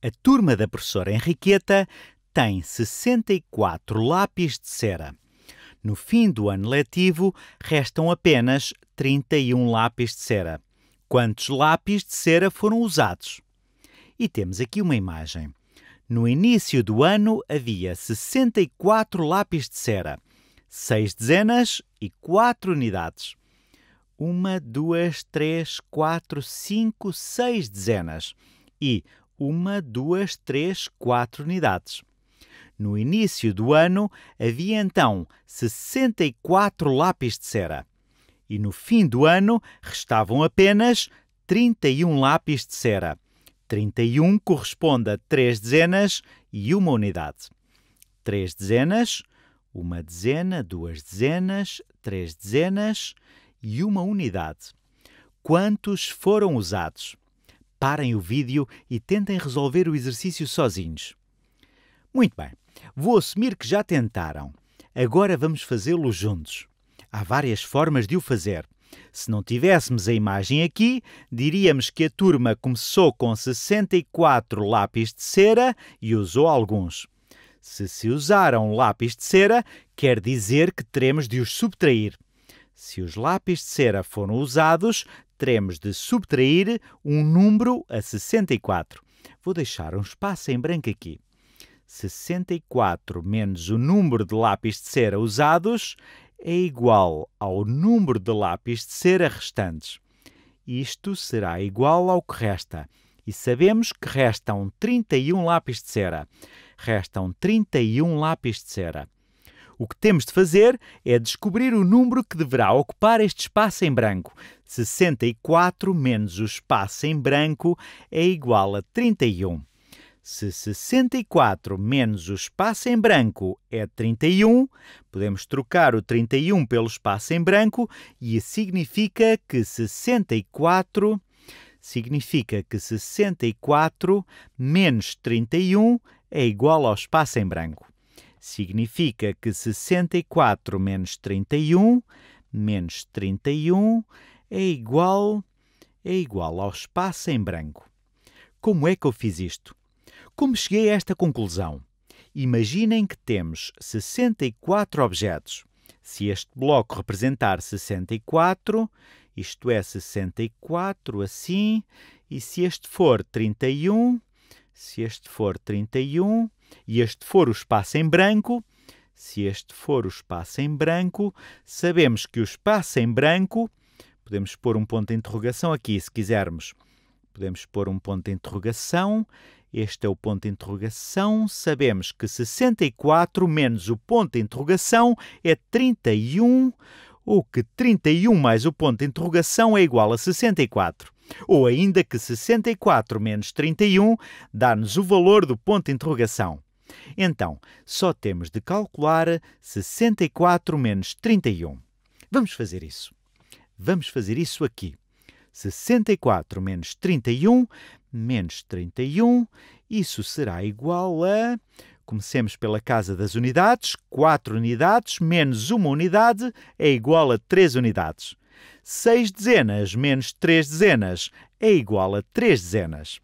A turma da professora Henriqueta tem 64 lápis de cera. No fim do ano letivo, restam apenas 31 lápis de cera. Quantos lápis de cera foram usados? E temos aqui uma imagem. No início do ano havia 64 lápis de cera, 6 dezenas e 4 unidades. 1, 2, 3, 4, 5, 6 dezenas e uma, duas, três, quatro unidades. No início do ano havia então 64 lápis de cera e no fim do ano restavam apenas 31 lápis de cera. 31 corresponde a 3 dezenas e uma unidade. 3 dezenas, uma dezena, duas dezenas, três dezenas e uma unidade. Quantos foram usados? parem o vídeo e tentem resolver o exercício sozinhos. Muito bem, vou assumir que já tentaram. Agora vamos fazê-lo juntos. Há várias formas de o fazer. Se não tivéssemos a imagem aqui, diríamos que a turma começou com 64 lápis de cera e usou alguns. Se se usaram lápis de cera, quer dizer que teremos de os subtrair. Se os lápis de cera foram usados, teremos de subtrair um número a 64. Vou deixar um espaço em branco aqui. 64 menos o número de lápis de cera usados é igual ao número de lápis de cera restantes. Isto será igual ao que resta. E sabemos que restam 31 lápis de cera. Restam 31 lápis de cera. O que temos de fazer é descobrir o número que deverá ocupar este espaço em branco. 64 menos o espaço em branco é igual a 31. Se 64 menos o espaço em branco é 31, podemos trocar o 31 pelo espaço em branco e isso significa que 64 significa que 64 menos 31 é igual ao espaço em branco. Significa que 64 menos 31 menos 31 é igual é igual ao espaço em branco. Como é que eu fiz isto? Como cheguei a esta conclusão? Imaginem que temos 64 objetos. Se este bloco representar 64, isto é 64 assim, e se este for 31, se este for 31, e este for o espaço em branco, se este for o espaço em branco, sabemos que o espaço em branco Podemos pôr um ponto de interrogação aqui, se quisermos. Podemos pôr um ponto de interrogação. Este é o ponto de interrogação. Sabemos que 64 menos o ponto de interrogação é 31, ou que 31 mais o ponto de interrogação é igual a 64. Ou ainda que 64 menos 31 dá-nos o valor do ponto de interrogação. Então, só temos de calcular 64 menos 31. Vamos fazer isso. Vamos fazer isso aqui. 64 menos 31 menos 31, isso será igual a. Comecemos pela casa das unidades. 4 unidades menos 1 unidade é igual a 3 unidades. 6 dezenas menos 3 dezenas é igual a 3 dezenas.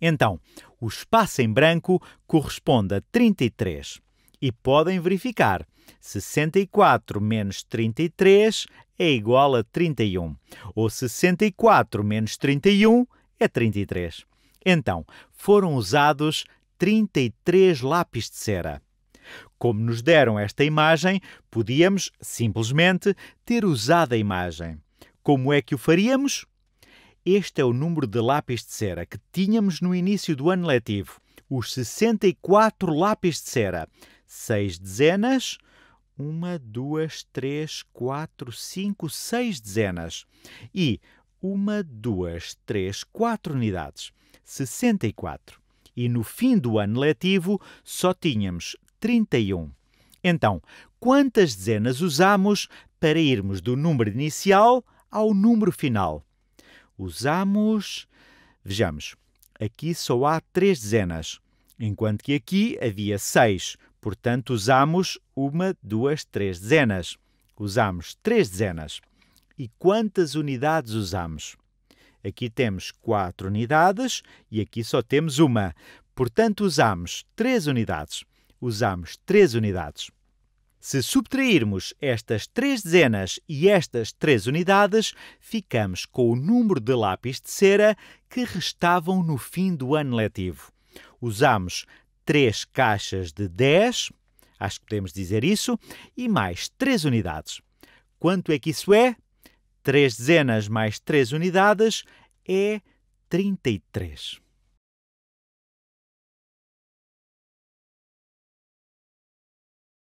Então, o espaço em branco corresponde a 33. E podem verificar: 64 menos 33 é igual a 31, ou 64 menos 31 é 33. Então, foram usados 33 lápis de cera. Como nos deram esta imagem, podíamos simplesmente ter usado a imagem. Como é que o faríamos? Este é o número de lápis de cera que tínhamos no início do ano letivo, os 64 lápis de cera, 6 dezenas, uma, duas, três, quatro, cinco, seis dezenas. E uma, duas, três, quatro unidades. 64. E no fim do ano letivo só tínhamos 31. Então, quantas dezenas usamos para irmos do número inicial ao número final? Usamos. Vejamos, aqui só há três dezenas, enquanto que aqui havia seis, Portanto, usamos uma, duas, três dezenas. Usamos três dezenas. E quantas unidades usamos? Aqui temos quatro unidades e aqui só temos uma. Portanto, usamos três unidades. Usamos três unidades. Se subtrairmos estas três dezenas e estas três unidades, ficamos com o número de lápis de cera que restavam no fim do ano letivo. Usamos três caixas de 10, acho que podemos dizer isso, e mais três unidades. Quanto é que isso é? 3 dezenas mais 3 unidades é 33.